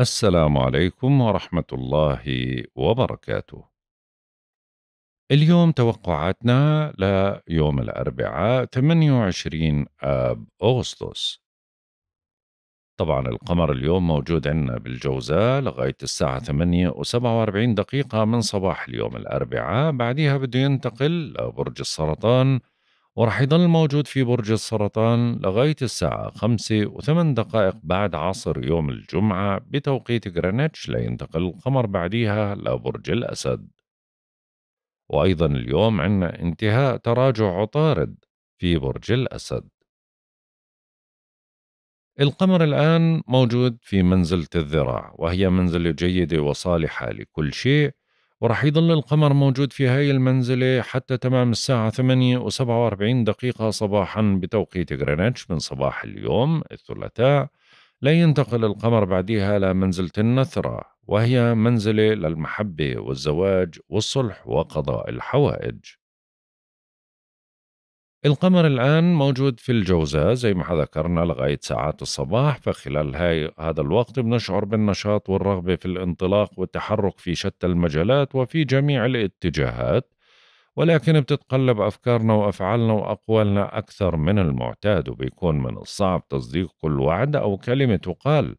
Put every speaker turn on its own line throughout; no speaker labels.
السلام عليكم ورحمة الله وبركاته. اليوم توقعاتنا ليوم الأربعاء 28 آب أغسطس. طبعا القمر
اليوم موجود عندنا بالجوزاء لغاية الساعة 8 و47 دقيقة من صباح اليوم الأربعاء بعدها بده ينتقل لبرج السرطان وراح يضل موجود في برج السرطان لغاية الساعة 5 و8 دقائق بعد عصر يوم الجمعة بتوقيت غرينتش لينتقل القمر بعديها لبرج الأسد
وأيضا اليوم عندنا انتهاء تراجع عطارد في برج الأسد القمر الآن موجود
في منزلة الذراع وهي منزلة جيدة وصالحة لكل شيء وراح يضل القمر موجود في هاي المنزلة حتى تمام الساعة 8 و 47 دقيقة صباحا بتوقيت غرينتش من صباح اليوم الثلاثاء لا ينتقل القمر بعدها لمنزلة النثرة وهي منزلة للمحبة والزواج والصلح وقضاء الحوائج القمر الآن موجود في الجوزاء زي ما ذكرنا لغاية ساعات الصباح فخلال هاي هذا الوقت بنشعر بالنشاط والرغبة في الانطلاق والتحرك في شتى المجالات وفي جميع الاتجاهات ولكن بتتقلب أفكارنا وأفعالنا وأقوالنا أكثر من المعتاد وبيكون من الصعب تصديق كل وعد أو كلمة تقال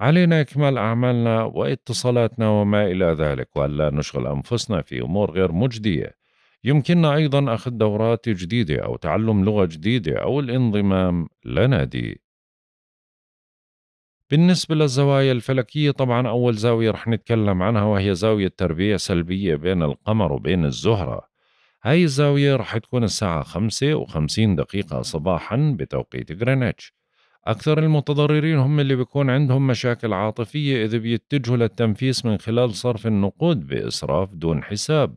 علينا إكمال أعمالنا واتصالاتنا وما إلى ذلك وألا نشغل أنفسنا في أمور غير مجدية يمكننا أيضا أخذ دورات جديدة أو تعلم لغة جديدة أو الانضمام لنادي بالنسبة للزوايا الفلكية طبعا أول زاوية رح نتكلم عنها وهي زاوية تربيع سلبية بين القمر وبين الزهرة هاي الزاوية رح تكون الساعة خمسة وخمسين دقيقة صباحا بتوقيت غرينتش أكثر المتضررين هم اللي بيكون عندهم مشاكل عاطفية إذا بيتجهوا للتنفيس من خلال صرف النقود بإسراف دون حساب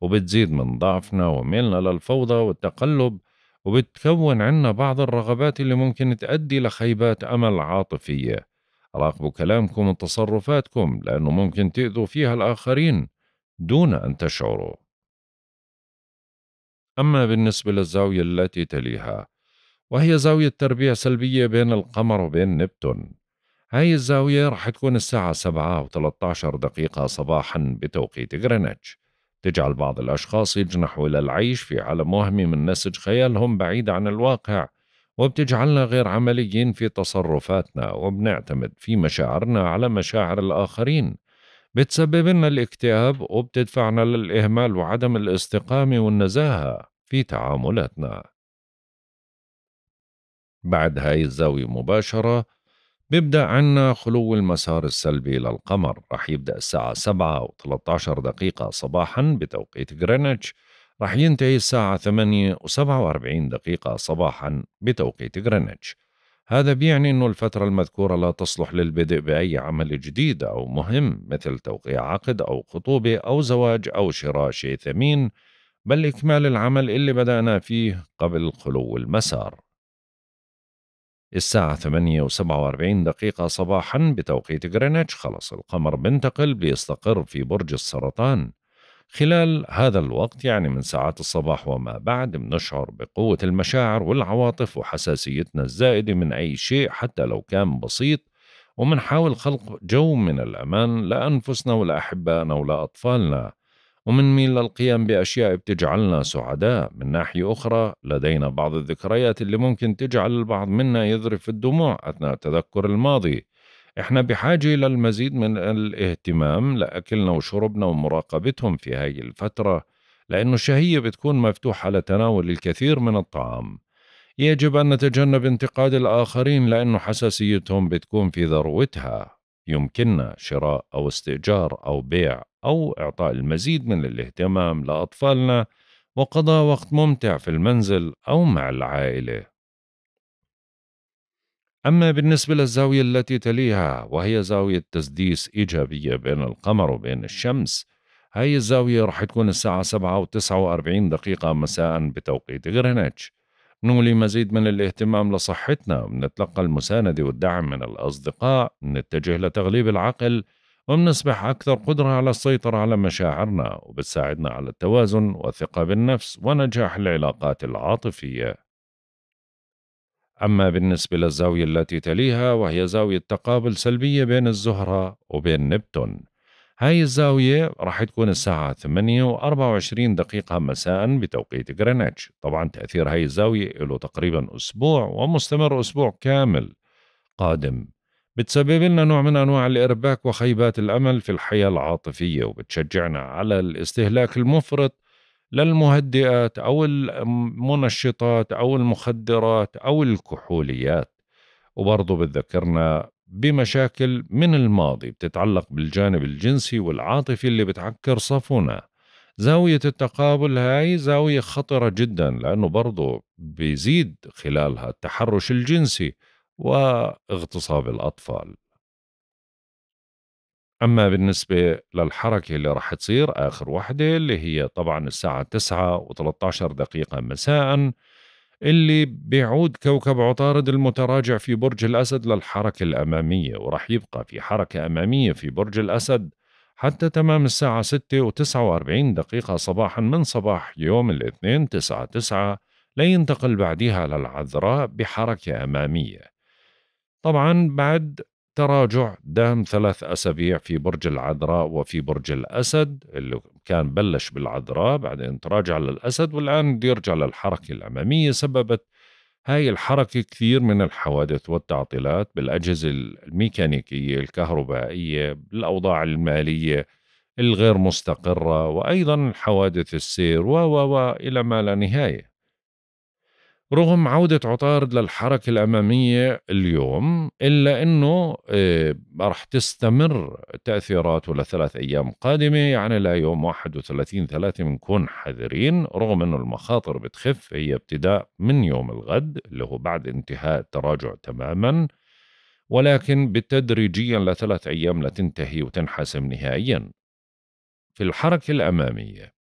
وبتزيد من ضعفنا وميلنا للفوضى والتقلب وبتكون عنا بعض الرغبات اللي ممكن تؤدي لخيبات أمل عاطفية راقبوا كلامكم وتصرفاتكم لأنه ممكن تأذوا فيها الآخرين دون أن تشعروا أما بالنسبة للزاوية التي تليها وهي زاوية تربيع سلبية بين القمر وبين نبتون هاي الزاوية رح تكون الساعة سبعة وثلاثة عشر دقيقة صباحا بتوقيت غرينتش تجعل بعض الأشخاص يجنحوا إلى العيش في عالم وهمي من نسج خيالهم بعيد عن الواقع وبتجعلنا غير عمليين في تصرفاتنا وبنعتمد في مشاعرنا على مشاعر الآخرين بتسبب لنا الاكتئاب وبتدفعنا للإهمال وعدم الاستقامة والنزاهة في تعاملاتنا بعد هاي الزاوية مباشرة بيبدأ عنا خلو المسار السلبي للقمر رح يبدأ الساعة 7 و 13 دقيقة صباحا بتوقيت غرينتش رح ينتهي الساعة 8 و 47 دقيقة صباحا بتوقيت غرينتش هذا بيعني أنه الفترة المذكورة لا تصلح للبدء بأي عمل جديد أو مهم مثل توقيع عقد أو خطوبة أو زواج أو شراء شيء ثمين بل إكمال العمل اللي بدأنا فيه قبل خلو المسار الساعة 8 و47 دقيقة صباحا بتوقيت غرينتش خلص القمر بنتقل بيستقر في برج السرطان خلال هذا الوقت يعني من ساعات الصباح وما بعد بنشعر بقوة المشاعر والعواطف وحساسيتنا الزائدة من أي شيء حتى لو كان بسيط ومنحاول خلق جو من الأمان لأنفسنا ولأحبائنا ولأطفالنا ومنميل للقيام بأشياء بتجعلنا سعداء من ناحية أخرى لدينا بعض الذكريات اللي ممكن تجعل البعض منا يذرف الدموع أثناء تذكر الماضي احنا بحاجة للمزيد من الاهتمام لأكلنا وشربنا ومراقبتهم في هاي الفترة لأنه الشهية بتكون مفتوحة لتناول الكثير من الطعام يجب أن نتجنب انتقاد الآخرين لأنه حساسيتهم بتكون في ذروتها يمكننا شراء أو استئجار أو بيع أو إعطاء المزيد من الاهتمام لأطفالنا وقضاء وقت ممتع في المنزل أو مع العائلة. أما بالنسبة للزاوية التي تليها وهي زاوية تسديس إيجابية بين القمر وبين الشمس هاي الزاوية رح تكون الساعة 7 و 49 دقيقة مساء بتوقيت غرينتش نولي مزيد من الاهتمام لصحتنا ونتلقى المساندة والدعم من الأصدقاء بنتجه لتغليب العقل وبنصبح أكثر قدرة على السيطرة على مشاعرنا وبتساعدنا على التوازن والثقة بالنفس ونجاح العلاقات العاطفية أما بالنسبة للزاوية التي تليها وهي زاوية تقابل سلبية بين الزهرة وبين نبتون هاي الزاوية راح تكون الساعة 8 و24 دقيقة مساء بتوقيت غرينتش طبعا تأثير هاي الزاوية له تقريبا أسبوع ومستمر أسبوع كامل قادم بتسبب لنا نوع من أنواع الإرباك وخيبات الأمل في الحياة العاطفية وبتشجعنا على الاستهلاك المفرط للمهدئات أو المنشطات أو المخدرات أو الكحوليات وبرضه بتذكرنا بمشاكل من الماضي بتتعلق بالجانب الجنسي والعاطفي اللي بتعكر صفونا زاوية التقابل هاي زاوية خطرة جدا لأنه برضو بيزيد خلالها التحرش الجنسي واغتصاب الأطفال أما بالنسبة للحركة اللي راح تصير آخر وحدة اللي هي طبعا الساعة 9 و13 دقيقة مساءً اللي بيعود كوكب عطارد المتراجع في برج الأسد للحركة الأمامية ورح يبقى في حركة أمامية في برج الأسد حتى تمام الساعة 6 و 49 دقيقة صباحا من صباح يوم الاثنين 9 9 لينتقل بعدها للعذراء بحركة أمامية طبعا بعد تراجع دام ثلاث أسابيع في برج العذراء وفي برج الأسد اللي كان بلش بالعذراء بعدين تراجع للأسد والآن يرجع للحركة الأمامية سببت هاي الحركة كثير من الحوادث والتعطيلات بالأجهزة الميكانيكية الكهربائية بالأوضاع المالية الغير مستقرة وأيضا حوادث السير و إلى ما لا نهاية رغم عودة عطارد للحركة الأمامية اليوم إلا أنه آه، رح تستمر تأثيراته لثلاث أيام قادمة يعني ليوم 31 ثلاثة بنكون حذرين رغم أنه المخاطر بتخف هي ابتداء من يوم الغد اللي هو بعد انتهاء التراجع تماما ولكن بتدريجيا لثلاث أيام لتنتهي وتنحسم نهائيا في الحركة الأمامية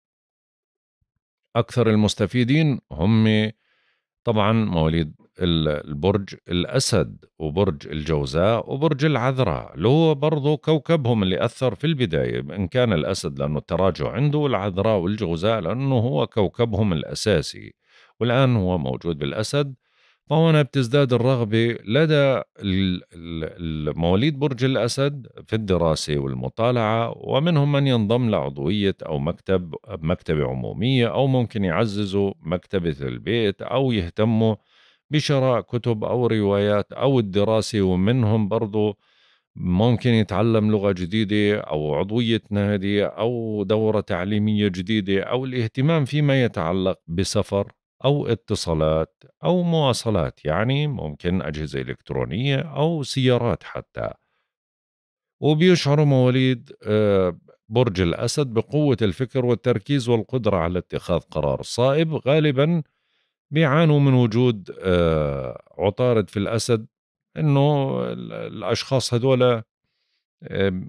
أكثر المستفيدين هم طبعا مواليد البرج الأسد وبرج الجوزاء وبرج العذراء اللي هو برضو كوكبهم اللي أثر في البداية إن كان الأسد لأنه التراجع عنده والعذراء والجوزاء لأنه هو كوكبهم الأساسي والآن هو موجود بالأسد فهنا بتزداد الرغبة لدى مواليد برج الأسد في الدراسة والمطالعة ومنهم من ينضم لعضوية أو مكتب مكتبة عمومية أو ممكن يعززوا مكتبة البيت أو يهتموا بشراء كتب أو روايات أو الدراسة ومنهم برضو ممكن يتعلم لغة جديدة أو عضوية نادي أو دورة تعليمية جديدة أو الاهتمام فيما يتعلق بسفر أو اتصالات أو مواصلات يعني ممكن أجهزة إلكترونية أو سيارات حتى وبيشعر مواليد آه، برج الأسد بقوة الفكر والتركيز والقدرة على اتخاذ قرار صائب غالبا بيعانوا من وجود آه، عطارد في الأسد أنه الأشخاص هذول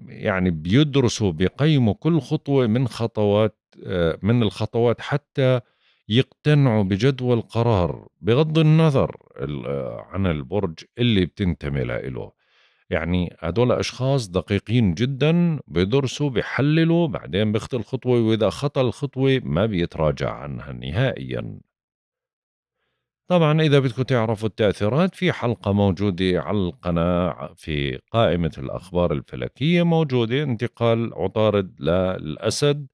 يعني بيدرسوا بيقيموا كل خطوة من خطوات آه، من الخطوات حتى يقتنعوا بجدوى القرار بغض النظر آه، عن البرج اللي بتنتمي له يعني هدول أشخاص دقيقين جدا بدرسوا بحللوا بعدين بيخطي الخطوة وإذا خطى الخطوة ما بيتراجع عنها نهائيا طبعا إذا بدكم تعرفوا التأثيرات في حلقة موجودة على القناة في قائمة الأخبار الفلكية موجودة انتقال عطارد للأسد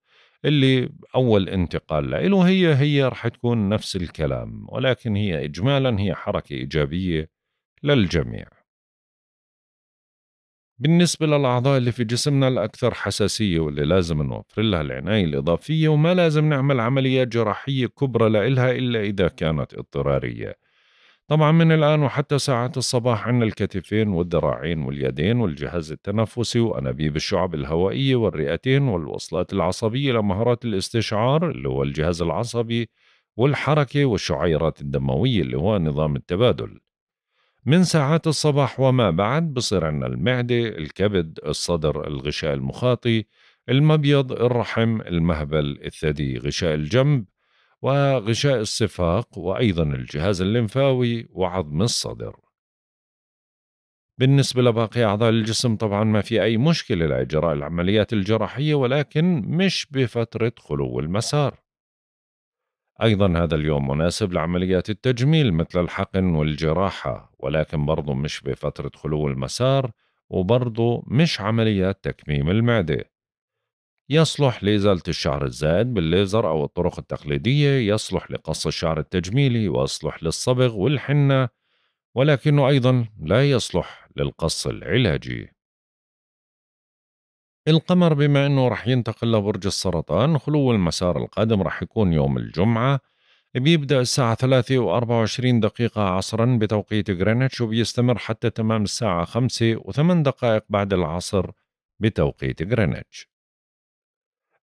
اللي أول انتقال له هي هي رح تكون نفس الكلام ولكن هي إجمالا هي حركة إيجابية للجميع بالنسبة للأعضاء اللي في جسمنا الأكثر حساسية واللي لازم نوفر لها العناية الإضافية وما لازم نعمل عمليات جراحية كبرى لإلها إلا إذا كانت اضطرارية طبعا من الآن وحتى ساعات الصباح عندنا الكتفين والذراعين واليدين والجهاز التنفسي وأنابيب الشعب الهوائية والرئتين والوصلات العصبية لمهارات الاستشعار اللي هو الجهاز العصبي والحركة والشعيرات الدموية اللي هو نظام التبادل من ساعات الصباح وما بعد بصير عندنا المعدة الكبد الصدر الغشاء المخاطي المبيض الرحم المهبل الثدي غشاء الجنب وغشاء الصفاق وأيضا الجهاز الليمفاوي وعظم الصدر بالنسبة لباقي أعضاء الجسم طبعا ما في أي مشكلة لإجراء العمليات الجراحية ولكن مش بفترة خلو المسار أيضا هذا اليوم مناسب لعمليات التجميل مثل الحقن والجراحة ولكن برضو مش بفترة خلو المسار وبرضو مش عمليات تكميم المعدة يصلح لإزالة الشعر الزائد بالليزر أو الطرق التقليدية يصلح لقص الشعر التجميلي ويصلح للصبغ والحنة ولكنه أيضا لا يصلح للقص العلاجي القمر بما أنه رح ينتقل لبرج السرطان خلو المسار القادم رح يكون يوم الجمعة بيبدأ الساعة 3 و 24 دقيقة عصرا بتوقيت غرينتش وبيستمر حتى تمام الساعة 5 و 8 دقائق بعد العصر بتوقيت غرينتش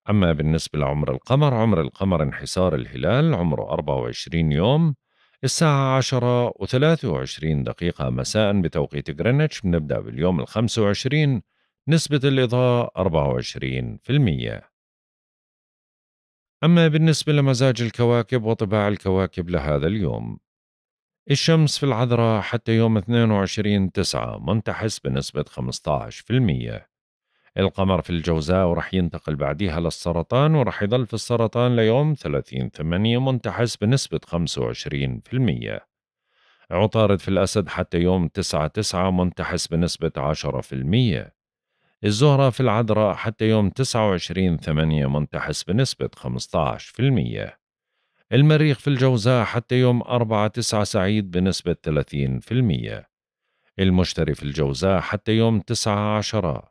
أما بالنسبة لعمر القمر عمر القمر انحسار الهلال عمره 24 يوم الساعة 10 و23 دقيقة مساء بتوقيت غرينتش بنبدأ باليوم ال 25 نسبة الإضاءة 24% أما بالنسبة لمزاج الكواكب وطباع الكواكب لهذا اليوم الشمس في العذراء حتى يوم 22 تسعة منتحس بنسبة 15% القمر في الجوزاء وراح ينتقل بعديها للسرطان وراح يظل في السرطان ليوم 30 8 منتحس بنسبة 25% عطارد في الأسد حتى يوم 9 9 منتحس بنسبة 10% الزهرة في العذراء حتى يوم 29 8 منتحس بنسبة 15% المريخ في الجوزاء حتى يوم 4 9 سعيد بنسبة 30% المشتري في الجوزاء حتى يوم 9 10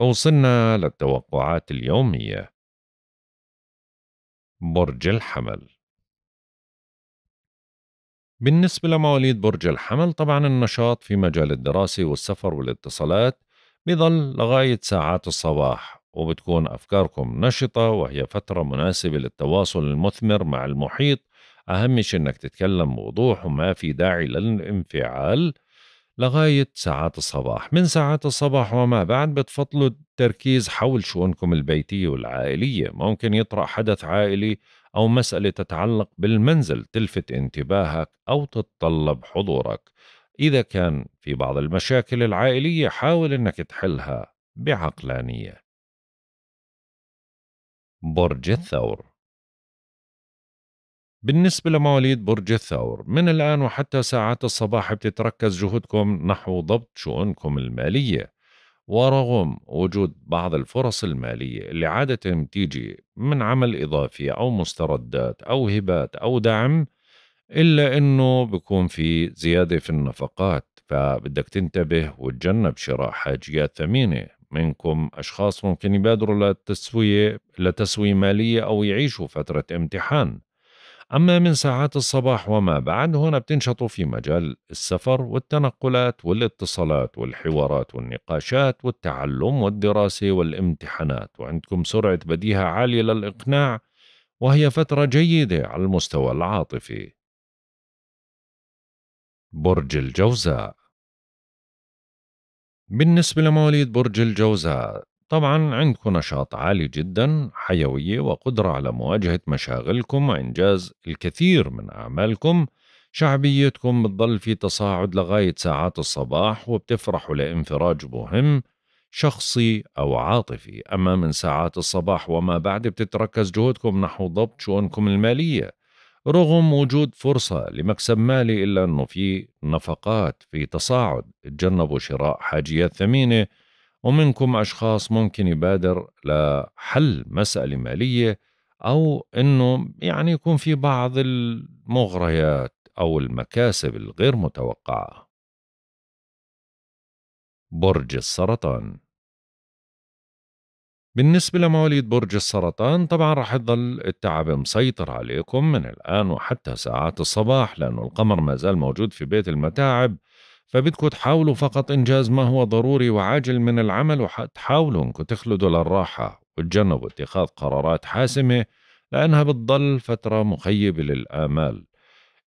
وصلنا للتوقعات اليومية برج الحمل بالنسبة لمواليد برج الحمل طبعا النشاط
في مجال الدراسة والسفر والاتصالات بظل لغاية ساعات الصباح وبتكون أفكاركم نشطة وهي فترة مناسبة للتواصل المثمر مع المحيط أهم شيء أنك تتكلم بوضوح وما في داعي للانفعال لغاية ساعات الصباح من ساعات الصباح وما بعد بتفضلوا التركيز حول شؤونكم البيتية والعائلية ممكن يطرأ حدث عائلي أو مسألة تتعلق بالمنزل تلفت انتباهك أو تتطلب حضورك إذا كان
في بعض المشاكل العائلية حاول أنك تحلها بعقلانية برج الثور بالنسبة لمواليد برج الثور من الآن وحتى ساعات الصباح بتتركز جهودكم
نحو ضبط شؤونكم المالية ورغم وجود بعض الفرص المالية اللي عادة بتيجي من عمل إضافي أو مستردات أو هبات أو دعم إلا أنه بكون في زيادة في النفقات فبدك تنتبه وتجنب شراء حاجيات ثمينة منكم أشخاص ممكن يبادروا لتسوية لتسوية مالية أو يعيشوا فترة امتحان أما من ساعات الصباح وما بعد هنا بتنشطوا في مجال السفر والتنقلات والاتصالات والحوارات والنقاشات والتعلم والدراسة والامتحانات وعندكم سرعة بديهة عالية للإقناع وهي فترة جيدة على
المستوى العاطفي برج الجوزاء بالنسبة لمواليد برج الجوزاء طبعا عندكم
نشاط عالي جدا حيوية وقدرة على مواجهة مشاغلكم وإنجاز الكثير من أعمالكم شعبيتكم بتضل في تصاعد لغاية ساعات الصباح وبتفرحوا لانفراج مهم شخصي أو عاطفي أما من ساعات الصباح وما بعد بتتركز جهودكم نحو ضبط شؤونكم المالية رغم وجود فرصة لمكسب مالي إلا أنه في نفقات في تصاعد تجنبوا شراء حاجيات ثمينة ومنكم أشخاص ممكن يبادر لحل مسألة مالية أو أنه يعني يكون في بعض
المغريات أو المكاسب الغير متوقعة برج السرطان بالنسبة لمواليد برج السرطان طبعا رح يضل التعب مسيطر عليكم من
الآن وحتى ساعات الصباح لأنه القمر ما زال موجود في بيت المتاعب فبدكم تحاولوا فقط إنجاز ما هو ضروري وعاجل من العمل وتحاولوا إنكم تخلدوا للراحة وتجنبوا اتخاذ قرارات حاسمة لأنها بتضل فترة مخيبة للآمال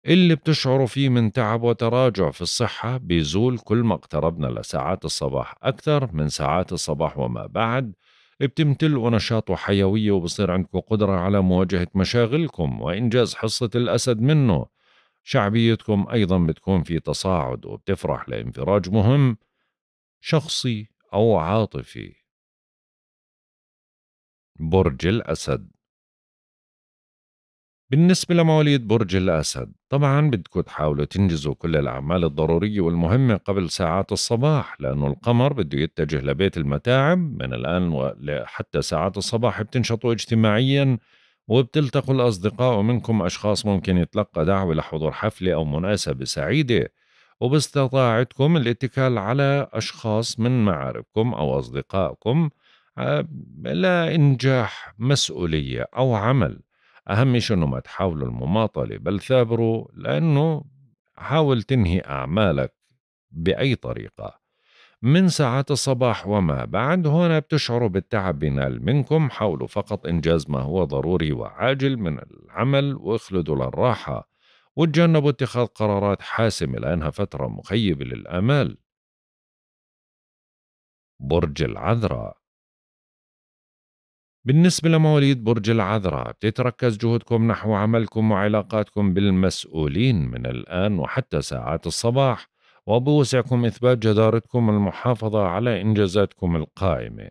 اللي بتشعروا فيه من تعب وتراجع في الصحة بيزول كل ما اقتربنا لساعات الصباح أكثر من ساعات الصباح وما بعد بتمتلئوا نشاط وحيوية وبصير عندكم قدرة على مواجهة مشاغلكم وإنجاز حصة الأسد منه شعبيتكم أيضا بتكون في تصاعد وبتفرح لانفراج
مهم شخصي أو عاطفي برج الأسد بالنسبة لمواليد برج الأسد طبعا بدكم تحاولوا تنجزوا كل الأعمال الضرورية والمهمة
قبل ساعات الصباح لأنه القمر بده يتجه لبيت المتاعب من الآن حتى ساعات الصباح بتنشطوا اجتماعيا وبتلتقوا الأصدقاء منكم أشخاص ممكن يتلقى دعوة لحضور حفلة أو مناسبة سعيدة وباستطاعتكم الاتكال على أشخاص من معارفكم أو أصدقائكم آه، لإنجاح مسؤولية أو عمل أهم شيء إنه ما تحاولوا المماطلة بل ثابروا لأنه حاول تنهي أعمالك بأي طريقة من ساعات الصباح وما بعد هنا بتشعروا بالتعب بينال منكم حاولوا فقط إنجاز ما هو ضروري وعاجل من العمل واخلدوا
للراحة وتجنبوا اتخاذ قرارات حاسمة لأنها فترة مخيبة للآمال برج العذراء بالنسبة لمواليد برج العذراء بتتركز جهودكم نحو عملكم
وعلاقاتكم بالمسؤولين من الآن وحتى ساعات الصباح وبوسعكم إثبات جدارتكم المحافظة على إنجازاتكم القائمة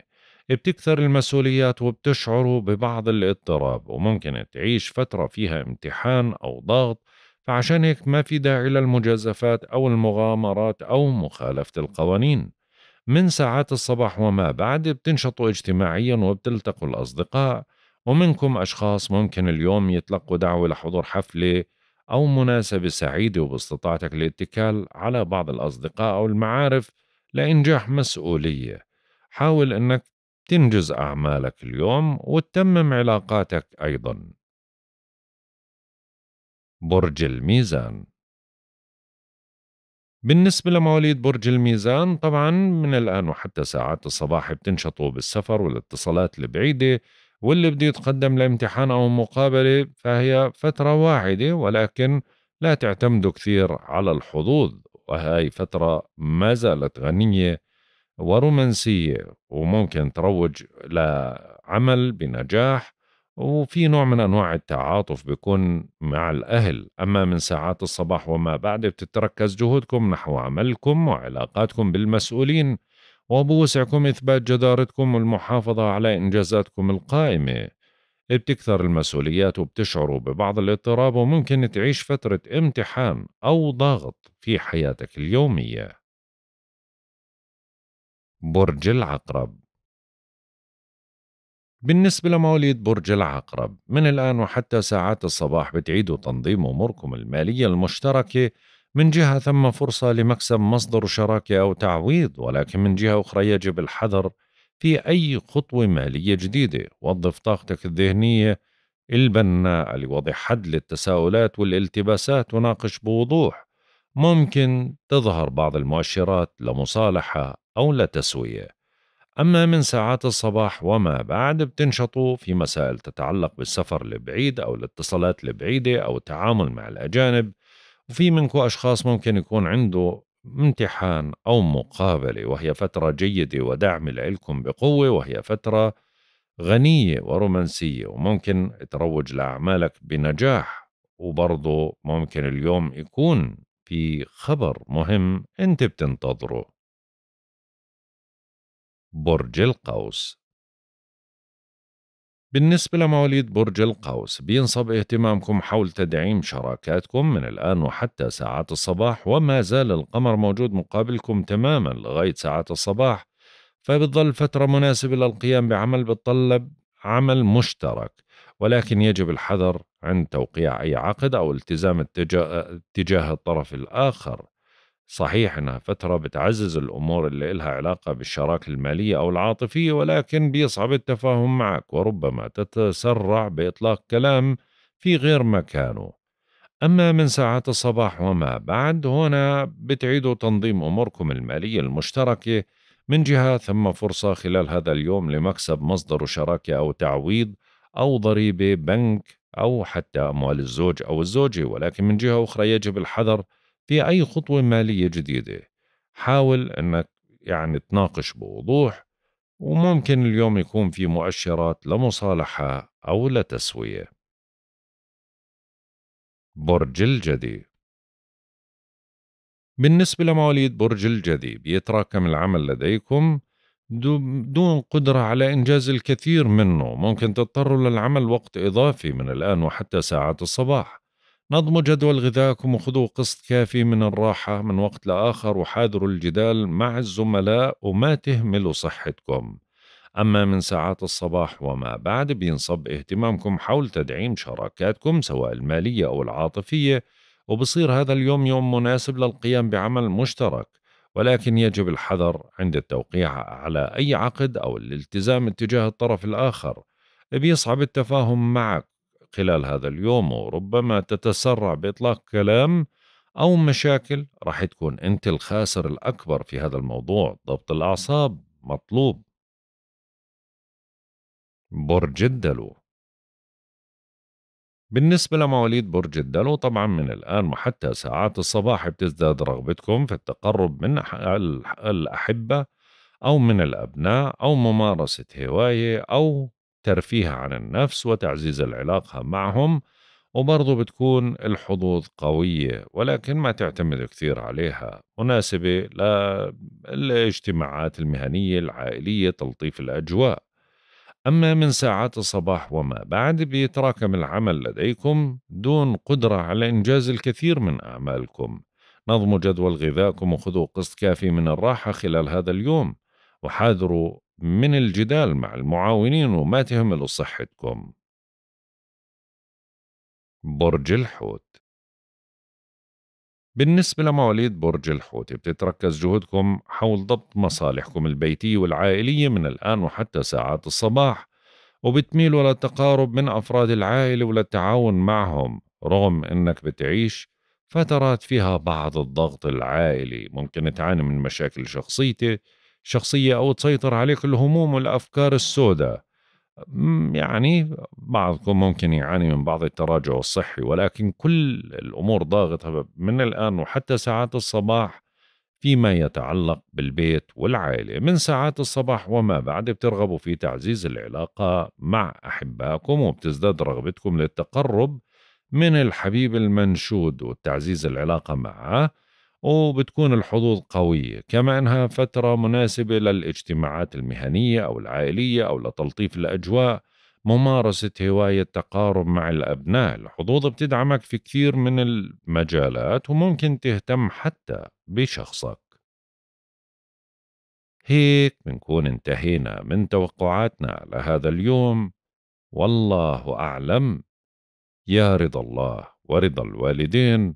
بتكثر المسؤوليات وبتشعروا ببعض الاضطراب وممكن تعيش فترة فيها امتحان أو ضغط فعشان هيك ما في داعي للمجازفات أو المغامرات أو مخالفة القوانين من ساعات الصباح وما بعد بتنشطوا اجتماعيا وبتلتقوا الأصدقاء ومنكم أشخاص ممكن اليوم يتلقوا دعوة لحضور حفلة أو مناسبة سعيدة وباستطاعتك الاتكال على بعض الأصدقاء أو المعارف لإنجاح مسؤولية حاول أنك تنجز أعمالك
اليوم وتتمم علاقاتك أيضا برج الميزان بالنسبة لمواليد
برج الميزان طبعا من الآن وحتى ساعات الصباح بتنشطوا بالسفر والاتصالات البعيدة واللي بده يتقدم لامتحان أو مقابلة فهي فترة واحدة ولكن لا تعتمدوا كثير على الحظوظ وهي فترة ما زالت غنية ورومانسية وممكن تروج لعمل بنجاح وفي نوع من أنواع التعاطف بيكون مع الأهل أما من ساعات الصباح وما بعد بتتركز جهودكم نحو عملكم وعلاقاتكم بالمسؤولين وبوسعكم إثبات جدارتكم والمحافظة على إنجازاتكم القائمة بتكثر المسؤوليات وبتشعروا ببعض الاضطراب
وممكن تعيش فترة امتحان أو ضغط في حياتك اليومية برج العقرب بالنسبة لمواليد برج العقرب من الآن وحتى ساعات الصباح بتعيدوا
تنظيم أموركم المالية المشتركة من جهة ثم فرصة لمكسب مصدر شراكة أو تعويض ولكن من جهة أخرى يجب الحذر في أي خطوة مالية جديدة وظف طاقتك الذهنية البناءة لوضع حد للتساؤلات والالتباسات وناقش بوضوح ممكن تظهر بعض المؤشرات لمصالحة أو لتسوية أما من ساعات الصباح وما بعد بتنشطوا في مسائل تتعلق بالسفر البعيد أو الاتصالات البعيدة أو التعامل مع الأجانب وفي منكم أشخاص ممكن يكون عنده امتحان أو مقابلة وهي فترة جيدة ودعم لإلكم بقوة وهي فترة غنية ورومانسية وممكن تروج لأعمالك بنجاح
وبرضه ممكن اليوم يكون في خبر مهم أنت بتنتظره برج القوس بالنسبة لمواليد برج القوس بينصب اهتمامكم حول تدعيم
شراكاتكم من الآن وحتى ساعات الصباح وما زال القمر موجود مقابلكم تماما لغاية ساعات الصباح فبتظل فترة مناسبة للقيام بعمل بتطلب عمل مشترك ولكن يجب الحذر عند توقيع أي عقد أو التزام اتجاه الطرف الآخر صحيح انها فتره بتعزز الامور اللي لها علاقه بالشراكه الماليه او العاطفيه ولكن بيصعب التفاهم معك وربما تتسرع باطلاق كلام في غير مكانه اما من ساعات الصباح وما بعد هنا بتعيدوا تنظيم اموركم الماليه المشتركه من جهه ثم فرصه خلال هذا اليوم لمكسب مصدر شراكه او تعويض او ضريبه بنك او حتى اموال الزوج او الزوجه ولكن من جهه اخرى يجب الحذر في أي خطوة مالية جديدة حاول أنك يعني تناقش بوضوح وممكن اليوم يكون في
مؤشرات لمصالحة أو لتسوية برج الجدي بالنسبة لمواليد برج
الجدي بيتراكم العمل لديكم دون قدرة على إنجاز الكثير منه ممكن تضطروا للعمل وقت إضافي من الآن وحتى ساعات الصباح نظموا جدول غذائكم وخذوا قسط كافي من الراحة من وقت لآخر وحاذروا الجدال مع الزملاء وما تهملوا صحتكم أما من ساعات الصباح وما بعد بينصب اهتمامكم حول تدعيم شراكاتكم سواء المالية أو العاطفية وبصير هذا اليوم يوم مناسب للقيام بعمل مشترك ولكن يجب الحذر عند التوقيع على أي عقد أو الالتزام اتجاه الطرف الآخر بيصعب التفاهم معك خلال هذا اليوم وربما تتسرع باطلاق كلام او مشاكل راح تكون انت الخاسر الاكبر
في هذا الموضوع ضبط الاعصاب مطلوب برج الدلو بالنسبة لمواليد برج
الدلو طبعا من الآن وحتى ساعات الصباح بتزداد رغبتكم في التقرب من الأحبة أو من الأبناء أو ممارسة هواية أو الترفيه عن النفس وتعزيز العلاقة معهم وبرضه بتكون الحظوظ قوية ولكن ما تعتمد كثير عليها مناسبة للاجتماعات المهنية العائلية تلطيف الأجواء أما من ساعات الصباح وما بعد بيتراكم العمل لديكم دون قدرة على إنجاز الكثير من أعمالكم نظموا جدول غذائكم وخذوا قسط كافي من الراحة خلال هذا اليوم وحاذروا من الجدال مع المعاونين
وما تهملوا صحتكم برج الحوت بالنسبة لمواليد برج الحوت بتتركز
جهودكم حول ضبط مصالحكم البيتية والعائلية من الآن وحتى ساعات الصباح وبتميلوا للتقارب من أفراد العائلة وللتعاون معهم رغم أنك بتعيش فترات فيها بعض الضغط العائلي ممكن تعاني من مشاكل شخصيتي شخصية أو تسيطر عليك الهموم والأفكار السوداء يعني بعضكم ممكن يعاني من بعض التراجع الصحي ولكن كل الأمور ضاغطة من الآن وحتى ساعات الصباح فيما يتعلق بالبيت والعائلة من ساعات الصباح وما بعد بترغبوا في تعزيز العلاقة مع أحبائكم وبتزداد رغبتكم للتقرب من الحبيب المنشود وتعزيز العلاقة معه وبتكون الحظوظ قوية كما أنها فترة مناسبة للاجتماعات المهنية أو العائلية أو لتلطيف الأجواء ممارسة هواية تقارب مع الأبناء الحظوظ بتدعمك في كثير من المجالات وممكن تهتم حتى بشخصك
هيك بنكون انتهينا من توقعاتنا لهذا اليوم والله أعلم يا رضا الله
ورضا الوالدين